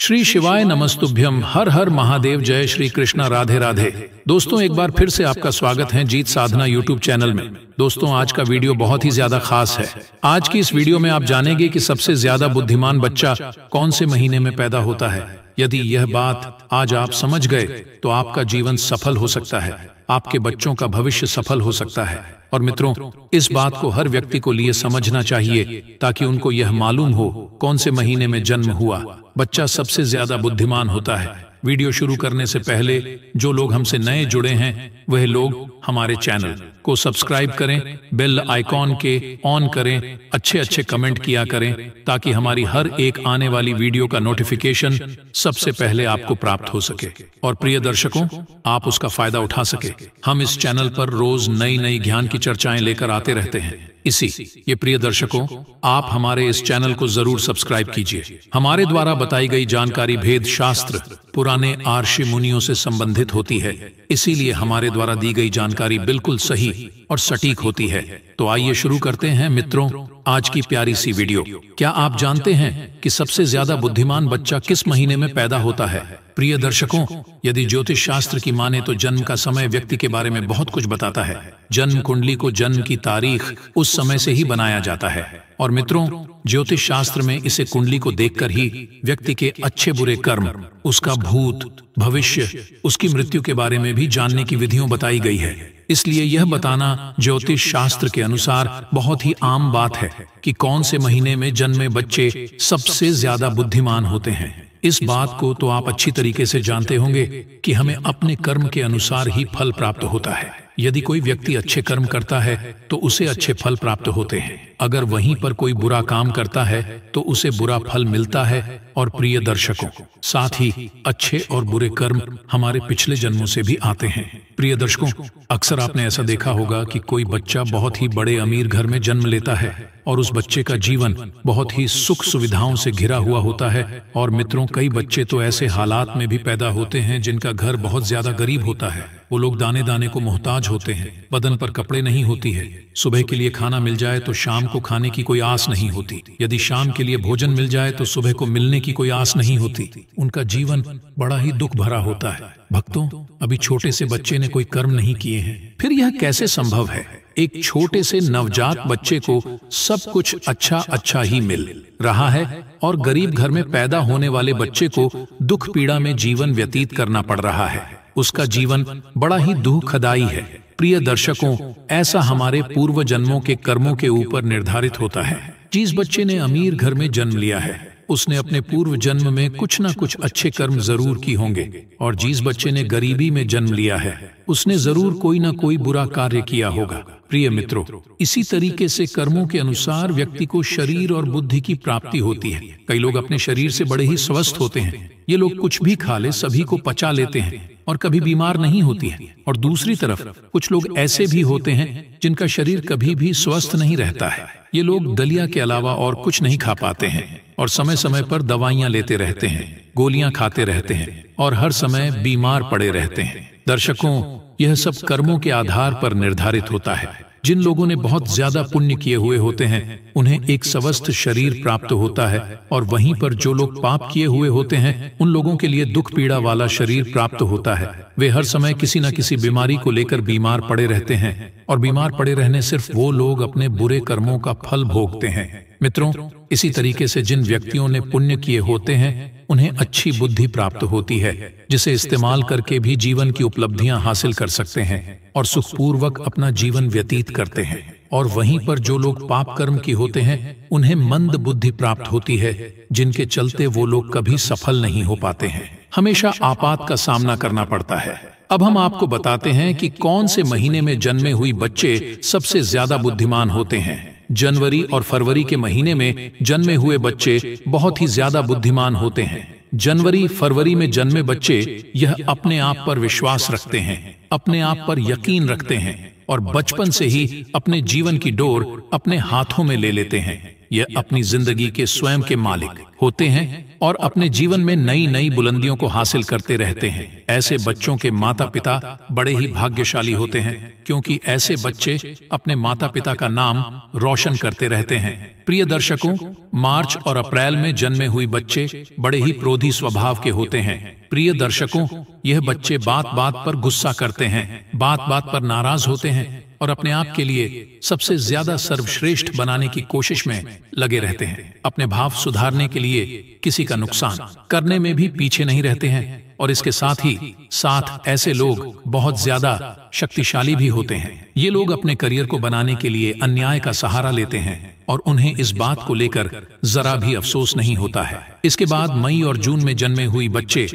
श्री शिवाय नमस्तुभ्यम हर हर महादेव जय श्री कृष्णा राधे राधे दोस्तों एक बार फिर से आपका स्वागत है जीत साधना यूट्यूब चैनल में दोस्तों आज का वीडियो बहुत ही ज्यादा खास है आज की इस वीडियो में आप जानेंगे कि सबसे ज्यादा बुद्धिमान बच्चा कौन से महीने में पैदा होता है यदि यह बात आज आप समझ गए तो आपका जीवन सफल हो सकता है आपके बच्चों का भविष्य सफल हो सकता है और मित्रों इस बात को हर व्यक्ति को लिए समझना चाहिए ताकि उनको यह मालूम हो कौन से महीने में जन्म हुआ बच्चा सबसे ज्यादा बुद्धिमान होता है वीडियो शुरू करने से पहले जो लोग हमसे नए जुड़े हैं वह लोग हमारे चैनल को सब्सक्राइब करें बेल आइकॉन के ऑन करें अच्छे अच्छे कमेंट किया करें ताकि हमारी हर एक आने वाली वीडियो का नोटिफिकेशन सबसे पहले आपको प्राप्त हो सके और प्रिय दर्शकों आप उसका फायदा उठा सके हम इस चैनल पर रोज नई नई ज्ञान की चर्चाएं लेकर आते रहते हैं इसी ये प्रिय दर्शकों आप हमारे इस चैनल को जरूर सब्सक्राइब कीजिए हमारे द्वारा बताई गई जानकारी भेद शास्त्र पुराने आर्षि मुनियों से संबंधित होती है इसीलिए हमारे द्वारा दी गई जानकारी बिल्कुल सही और सटीक होती है तो आइए शुरू करते हैं मित्रों आज की प्यारी सी वीडियो क्या आप जानते हैं कि सबसे ज्यादा बुद्धिमान बच्चा किस महीने में पैदा होता है प्रिय दर्शकों यदि ज्योतिष शास्त्र की माने तो जन्म का समय व्यक्ति के बारे में बहुत कुछ बताता है जन्म कुंडली को जन्म की तारीख उस समय से ही बनाया जाता है और मित्रों ज्योतिष शास्त्र में इसे कुंडली को देखकर ही व्यक्ति के अच्छे बुरे कर्म उसका भूत भविष्य उसकी मृत्यु के बारे में भी जानने की विधियों बताई गई है इसलिए यह बताना ज्योतिष शास्त्र के अनुसार बहुत ही आम बात है कि कौन से महीने में जन्मे बच्चे सबसे ज्यादा बुद्धिमान होते हैं इस बात को तो आप अच्छी तरीके से जानते होंगे कि हमें अपने कर्म के अनुसार ही फल प्राप्त होता है यदि कोई व्यक्ति अच्छे कर्म करता है तो उसे अच्छे फल प्राप्त होते हैं अगर वहीं पर कोई बुरा काम करता है तो, तो उसे बुरा फल मिलता है और प्रिय दर्शकों साथ ही अच्छे और बुरे कर्म हमारे पिछले जन्मों से भी आते हैं प्रिय दर्शकों अक्सर आपने ऐसा देखा होगा कि कोई बच्चा बहुत ही बड़े अमीर घर में जन्म लेता है और उस बच्चे का जीवन बहुत ही सुख सुविधाओं से घिरा हुआ होता है और मित्रों कई तो बच्चे तो ऐसे हालात में भी पैदा होते हैं जिनका घर बहुत ज्यादा गरीब होता है वो लोग दाने दाने को मोहताज होते हैं बदन पर कपड़े नहीं होती है सुबह के लिए खाना मिल जाए तो शाम को खाने की कोई आस नहीं होती यदि शाम के लिए भोजन मिल जाए तो सुबह को मिलने की कोई आस नहीं होती उनका जीवन बड़ा ही दुख भरा होता है भक्तों अभी छोटे से बच्चे ने कोई कर्म नहीं किए हैं फिर यह कैसे संभव है एक छोटे से नवजात बच्चे को सब कुछ अच्छा अच्छा ही मिल रहा है और गरीब घर में पैदा होने वाले बच्चे को दुख पीड़ा में जीवन व्यतीत करना पड़ रहा है उसका जीवन बड़ा ही दुखदाई है प्रिय दर्शकों ऐसा हमारे पूर्व जन्मों के कर्मों के ऊपर निर्धारित होता है जिस बच्चे ने अमीर घर में जन्म लिया है उसने अपने पूर्व जन्म में कुछ ना कुछ अच्छे कर्म जरूर की होंगे और जिस बच्चे ने गरीबी में जन्म लिया है उसने जरूर कोई ना कोई बुरा कार्य किया होगा प्रिय मित्रों इसी तरीके से कर्मों के अनुसार व्यक्ति को शरीर और बुद्धि की प्राप्ति होती है कई लोग अपने शरीर से बड़े ही स्वस्थ होते हैं ये लोग कुछ भी खा ले सभी को पचा लेते हैं और कभी बीमार नहीं होती है और दूसरी तरफ कुछ लोग ऐसे भी होते हैं जिनका शरीर कभी भी स्वस्थ नहीं रहता है ये लोग दलिया के अलावा और कुछ नहीं खा पाते हैं और समय समय पर दवाइयाँ लेते रहते हैं गोलियां खाते रहते हैं और हर समय बीमार पड़े रहते हैं दर्शकों यह सब कर्मों के आधार पर निर्धारित होता है जिन लोगों ने बहुत ज्यादा पुण्य किए हुए होते हैं उन्हें एक स्वस्थ शरीर प्राप्त होता है और वहीं पर जो लोग पाप किए हुए होते हैं उन लोगों के लिए दुख पीड़ा वाला शरीर प्राप्त होता है वे हर समय किसी न किसी बीमारी को लेकर बीमार पड़े रहते हैं और बीमार पड़े रहने सिर्फ वो लोग अपने बुरे कर्मों का फल भोगते हैं मित्रों इसी तरीके से जिन व्यक्तियों ने पुण्य किए होते हैं उन्हें अच्छी बुद्धि प्राप्त होती है जिसे इस्तेमाल करके भी जीवन की उपलब्धियां हासिल कर सकते हैं और सुखपूर्वक अपना जीवन व्यतीत करते हैं और वहीं पर जो लोग पाप कर्म की होते हैं उन्हें मंद बुद्धि प्राप्त होती है जिनके चलते वो लोग कभी सफल नहीं हो पाते हैं हमेशा आपात का सामना करना पड़ता है अब हम आपको बताते हैं कि कौन से महीने में जन्मे हुई बच्चे सबसे ज्यादा बुद्धिमान होते हैं जनवरी और फरवरी के महीने में जन्मे हुए बच्चे बहुत ही ज्यादा बुद्धिमान होते हैं जनवरी फरवरी में जन्मे बच्चे यह अपने आप पर विश्वास रखते हैं अपने आप पर यकीन रखते हैं और बचपन से ही अपने जीवन की डोर अपने हाथों में ले लेते हैं यह अपनी जिंदगी के स्वयं के मालिक होते हैं और अपने जीवन में नई नई बुलंदियों को हासिल करते रहते हैं ऐसे बच्चों के माता पिता बड़े ही भाग्यशाली होते हैं क्योंकि ऐसे बच्चे अपने माता पिता का नाम रोशन करते रहते हैं प्रिय दर्शकों मार्च और अप्रैल में जन्मे हुई बच्चे बड़े ही क्रोधी स्वभाव के होते हैं प्रिय दर्शकों यह बच्चे बात बात पर गुस्सा करते हैं बात बात पर नाराज होते हैं और अपने आप के लिए सबसे ज्यादा सर्वश्रेष्ठ बनाने की कोशिश में लगे रहते हैं अपने भाव सुधारने के लिए किसी का नुकसान करने में भी पीछे नहीं रहते हैं और इसके साथ ही साथ ऐसे लोग बहुत ज्यादा शक्तिशाली भी होते हैं ये लोग अपने करियर को बनाने के लिए अन्याय का सहारा लेते हैं और उन्हें इस बात को लेकर जरा भी अफसोस नहीं होता है इसके बाद मई और जून में जन्मे हुई बच्चे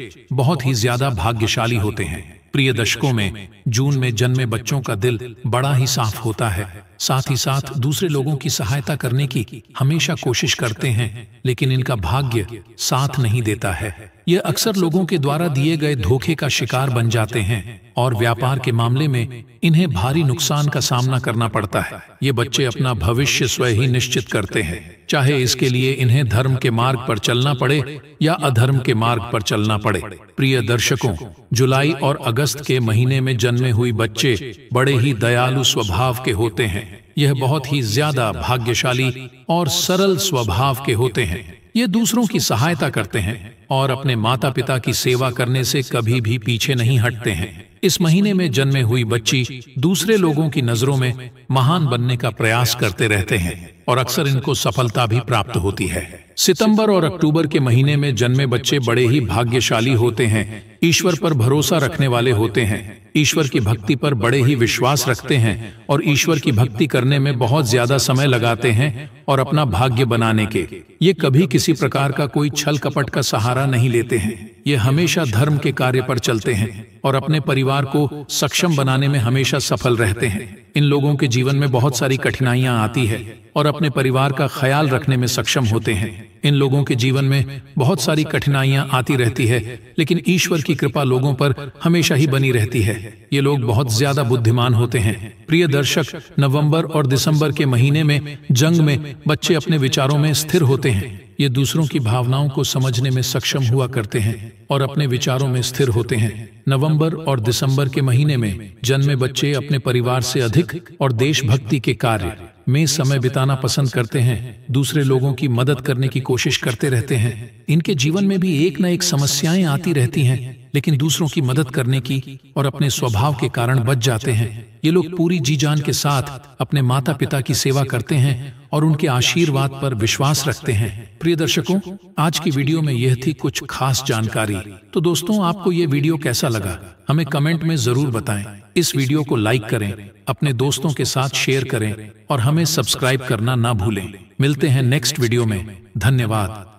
बहुत ही ज्यादा भाग्यशाली होते हैं प्रिय दशकों में जून में जन्मे बच्चों का दिल बड़ा ही साफ होता है साथ ही साथ दूसरे लोगों की सहायता करने की हमेशा कोशिश करते हैं लेकिन इनका भाग्य साथ नहीं देता है यह अक्सर लोगों के द्वारा दिए गए धोखे का शिकार बन जाते हैं और व्यापार के मामले में इन्हें भारी नुकसान का सामना करना पड़ता है ये बच्चे अपना भविष्य स्वयं ही निश्चित करते हैं चाहे इसके लिए इन्हें धर्म के मार्ग पर चलना पड़े या अधर्म के मार्ग पर चलना पड़े प्रिय दर्शकों जुलाई और अगस्त के महीने में जन्मे हुई बच्चे बड़े ही दयालु स्वभाव के होते हैं हैं यह बहुत ही ज्यादा भाग्यशाली और सरल स्वभाव के होते हैं ये दूसरों की सहायता करते हैं और अपने माता पिता की सेवा करने से कभी भी पीछे नहीं हटते हैं इस महीने में जन्मे हुई बच्ची दूसरे लोगों की नजरों में महान बनने का प्रयास करते रहते हैं और अक्सर इनको सफलता भी प्राप्त होती है सितंबर और अक्टूबर के महीने में जन्मे बच्चे बड़े ही भाग्यशाली होते हैं ईश्वर पर भरोसा रखने वाले होते हैं ईश्वर की भक्ति पर बड़े ही विश्वास रखते हैं और ईश्वर की भक्ति करने में बहुत ज्यादा समय लगाते हैं और अपना भाग्य बनाने के ये कभी किसी प्रकार का कोई छल कपट का सहारा नहीं लेते हैं ये हमेशा धर्म के कार्य पर चलते हैं और अपने परिवार को सक्षम बनाने में हमेशा सफल रहते हैं इन लोगों के जीवन में बहुत सारी कठिनाइयां आती है और अपने परिवार का ख्याल रखने में सक्षम होते हैं इन लोगों के जीवन में बहुत सारी कठिनाइयां आती रहती है लेकिन ईश्वर की कृपा लोगों पर हमेशा ही बनी रहती है ये लोग बहुत ज्यादा बुद्धिमान होते हैं प्रिय दर्शक नवंबर और दिसंबर के महीने में जंग में बच्चे अपने विचारों में स्थिर होते हैं ये दूसरों की भावनाओं को समझने में सक्षम हुआ करते हैं और अपने विचारों में स्थिर होते हैं नवंबर और दिसंबर के महीने में जन्मे बच्चे अपने परिवार से अधिक और देशभक्ति के कार्य में समय बिताना पसंद करते हैं दूसरे लोगों की मदद करने की कोशिश करते रहते हैं इनके जीवन में भी एक न एक समस्याएं आती रहती हैं लेकिन दूसरों की मदद करने की और अपने स्वभाव के कारण बच जाते हैं ये लोग पूरी जी जान के साथ अपने माता पिता की सेवा करते हैं और उनके आशीर्वाद पर विश्वास रखते हैं प्रिय दर्शकों आज की वीडियो में यह थी कुछ खास जानकारी तो दोस्तों आपको ये वीडियो कैसा लगा हमें कमेंट में जरूर बताएं इस वीडियो को लाइक करें अपने दोस्तों के साथ शेयर करें और हमें सब्सक्राइब करना ना भूलें मिलते हैं नेक्स्ट वीडियो में धन्यवाद